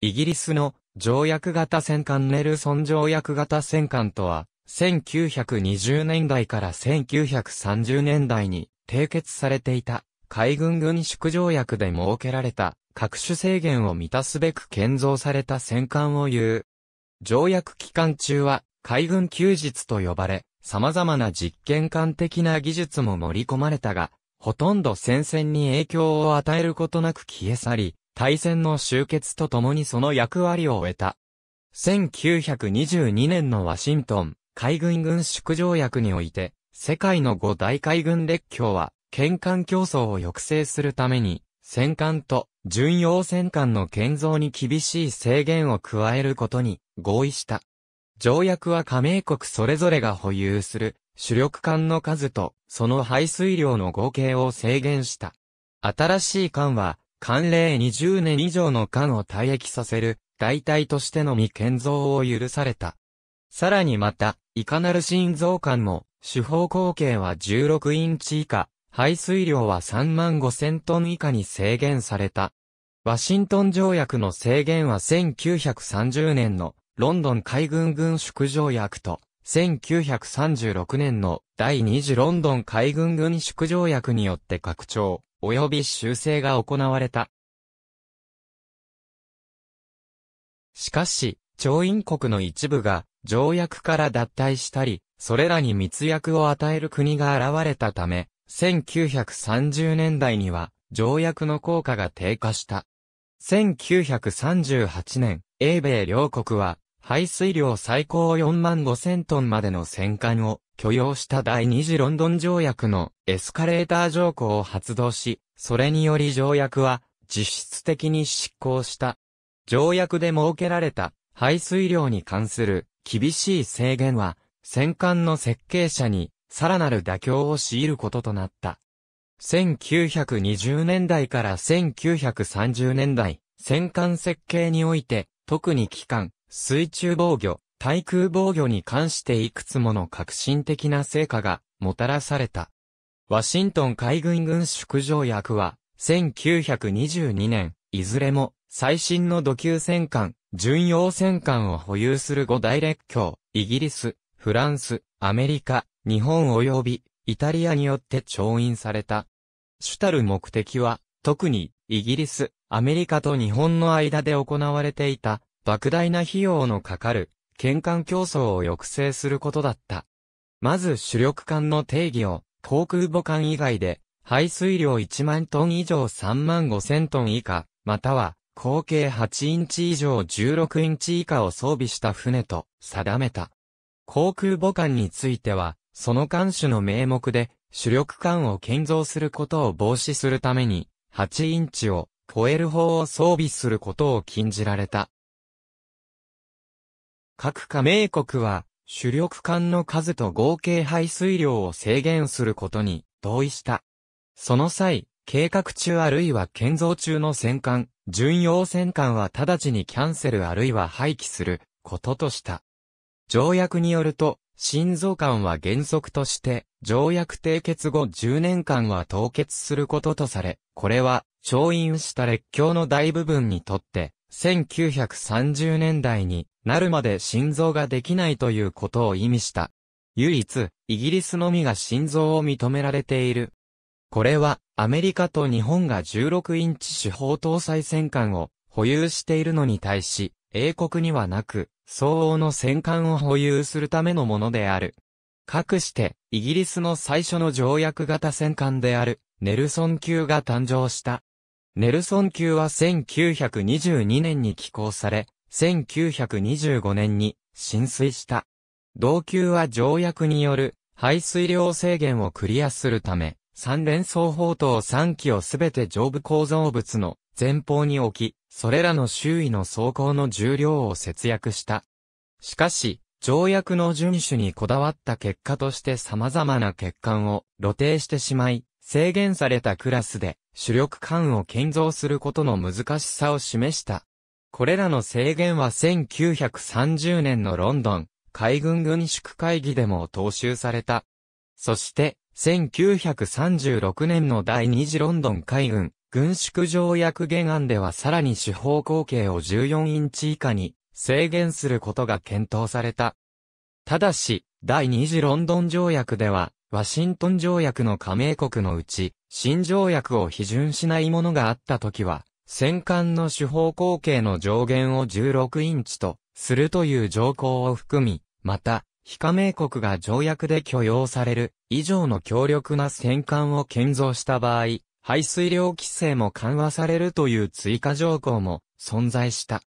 イギリスの条約型戦艦ネルソン条約型戦艦とは、1920年代から1930年代に締結されていた海軍軍縮条約で設けられた各種制限を満たすべく建造された戦艦を言う。条約期間中は海軍休日と呼ばれ、様々な実験艦的な技術も盛り込まれたが、ほとんど戦線に影響を与えることなく消え去り、大戦の終結とともにその役割を終えた。1922年のワシントン海軍軍縮条約において、世界の五大海軍列強は、県間競争を抑制するために、戦艦と巡洋戦艦の建造に厳しい制限を加えることに合意した。条約は加盟国それぞれが保有する主力艦の数とその排水量の合計を制限した。新しい艦は寒冷20年以上の間を退役させる、代替としてのみ建造を許された。さらにまた、いかなる心臓管も、主砲口径は16インチ以下、排水量は3万5千トン以下に制限された。ワシントン条約の制限は1930年のロンドン海軍軍縮条約と1936年の第2次ロンドン海軍軍縮条約によって拡張、及び修正が行われた。しかし、調印国の一部が条約から脱退したり、それらに密約を与える国が現れたため、1930年代には条約の効果が低下した。1938年、英米両国は排水量最高4万5 0トンまでの戦艦を許容した第二次ロンドン条約のエスカレーター条項を発動し、それにより条約は実質的に執行した。条約で設けられた排水量に関する厳しい制限は、戦艦の設計者にさらなる妥協を強いることとなった。1920年代から1930年代、戦艦設計において、特に機関、水中防御、対空防御に関していくつもの革新的な成果がもたらされた。ワシントン海軍軍縮条約は、1922年、いずれも最新の土級戦艦、巡洋戦艦を保有する五大列強、イギリス、フランス、アメリカ、日本及びイタリアによって調印された。主たる目的は、特にイギリス、アメリカと日本の間で行われていた莫大な費用のかかる、県間競争を抑制することだった。まず主力艦の定義を、航空母艦以外で、排水量1万トン以上3万5千トン以下、または、合計8インチ以上16インチ以下を装備した船と定めた。航空母艦については、その艦種の名目で、主力艦を建造することを防止するために、8インチを超える方を装備することを禁じられた。各加盟国は、主力艦の数と合計排水量を制限することに同意した。その際、計画中あるいは建造中の戦艦、巡洋戦艦は直ちにキャンセルあるいは廃棄することとした。条約によると、新造艦は原則として、条約締結後10年間は凍結することとされ、これは、調印した列強の大部分にとって、1930年代になるまで心臓ができないということを意味した。唯一、イギリスのみが心臓を認められている。これは、アメリカと日本が16インチ手法搭載戦艦を保有しているのに対し、英国にはなく、相応の戦艦を保有するためのものである。かくして、イギリスの最初の条約型戦艦である、ネルソン級が誕生した。ネルソン級は1922年に寄港され、1925年に浸水した。同級は条約による排水量制限をクリアするため、三連装砲塔三機をすべて上部構造物の前方に置き、それらの周囲の装甲の重量を節約した。しかし、条約の遵守にこだわった結果として様々な欠陥を露呈してしまい、制限されたクラスで主力艦を建造することの難しさを示した。これらの制限は1930年のロンドン、海軍軍縮会議でも踏襲された。そして、1936年の第二次ロンドン海軍、軍縮条約原案ではさらに手法口径を14インチ以下に制限することが検討された。ただし、第二次ロンドン条約では、ワシントン条約の加盟国のうち、新条約を批准しないものがあったきは、戦艦の主砲口径の上限を16インチとするという条項を含み、また、非加盟国が条約で許容される以上の強力な戦艦を建造した場合、排水量規制も緩和されるという追加条項も存在した。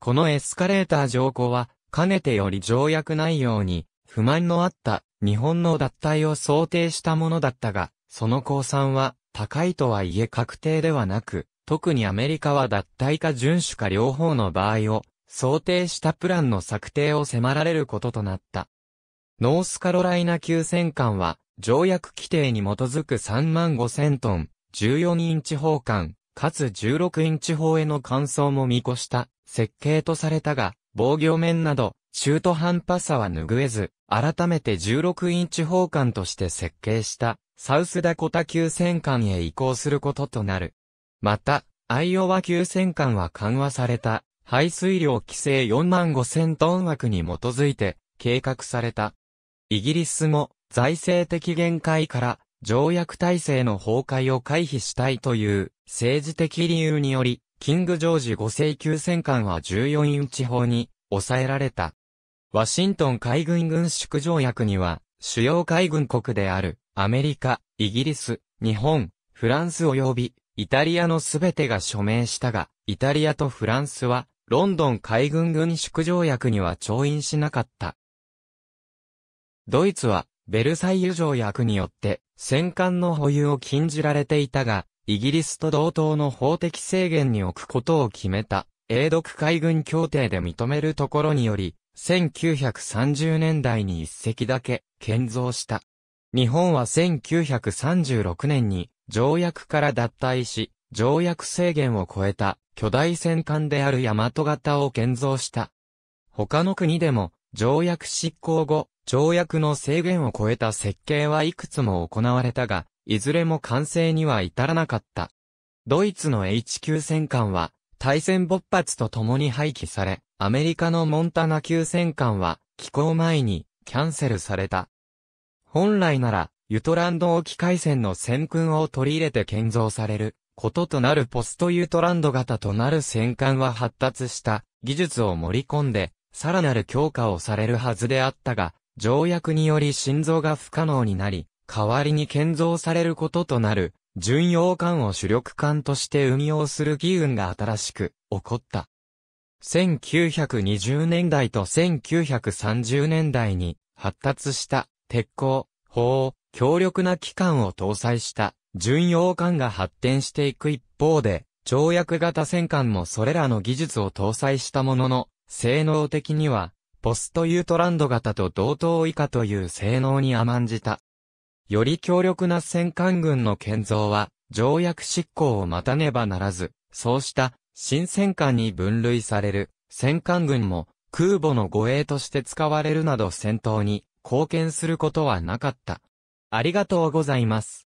このエスカレーター条項は、かねてより条約内容に不満のあった日本の脱退を想定したものだったが、その降算は高いとはいえ確定ではなく、特にアメリカは脱退か遵守か両方の場合を、想定したプランの策定を迫られることとなった。ノースカロライナ級戦艦は、条約規定に基づく3万5000トン、14インチ砲艦、かつ16インチ砲への換装も見越した設計とされたが、防御面など、中途半端さは拭えず、改めて16インチ砲艦として設計した、サウスダコタ級戦艦へ移行することとなる。また、アイオワ級戦艦は緩和された、排水量規制4万5千トン枠に基づいて、計画された。イギリスも、財政的限界から、条約体制の崩壊を回避したいという政治的理由により、キング・ジョージ5世級戦艦は14インチ砲に抑えられた。ワシントン海軍軍縮条約には、主要海軍国であるアメリカ、イギリス、日本、フランス及びイタリアのすべてが署名したが、イタリアとフランスは、ロンドン海軍軍縮条約には調印しなかった。ドイツは、ベルサイユ条約によって、戦艦の保有を禁じられていたが、イギリスと同等の法的制限に置くことを決めた、英独海軍協定で認めるところにより、1930年代に一隻だけ建造した。日本は1936年に条約から脱退し、条約制限を超えた巨大戦艦である大和型を建造した。他の国でも、条約執行後、条約の制限を超えた設計はいくつも行われたが、いずれも完成には至らなかった。ドイツの H 級戦艦は、対戦勃発とともに廃棄され、アメリカのモンタナ級戦艦は、寄港前に、キャンセルされた。本来なら、ユトランド沖海戦の戦訓を取り入れて建造されることとなるポストユトランド型となる戦艦は発達した技術を盛り込んで、さらなる強化をされるはずであったが、条約により心臓が不可能になり、代わりに建造されることとなる、巡洋艦を主力艦として運用する機運が新しく起こった。1920年代と1930年代に発達した鉄鋼、砲、強力な機関を搭載した巡洋艦が発展していく一方で、跳躍型戦艦もそれらの技術を搭載したものの、性能的には、ポストユートランド型と同等以下という性能に甘んじた。より強力な戦艦軍の建造は、条約執行を待たねばならず、そうした新戦艦に分類される戦艦軍も空母の護衛として使われるなど戦闘に貢献することはなかった。ありがとうございます。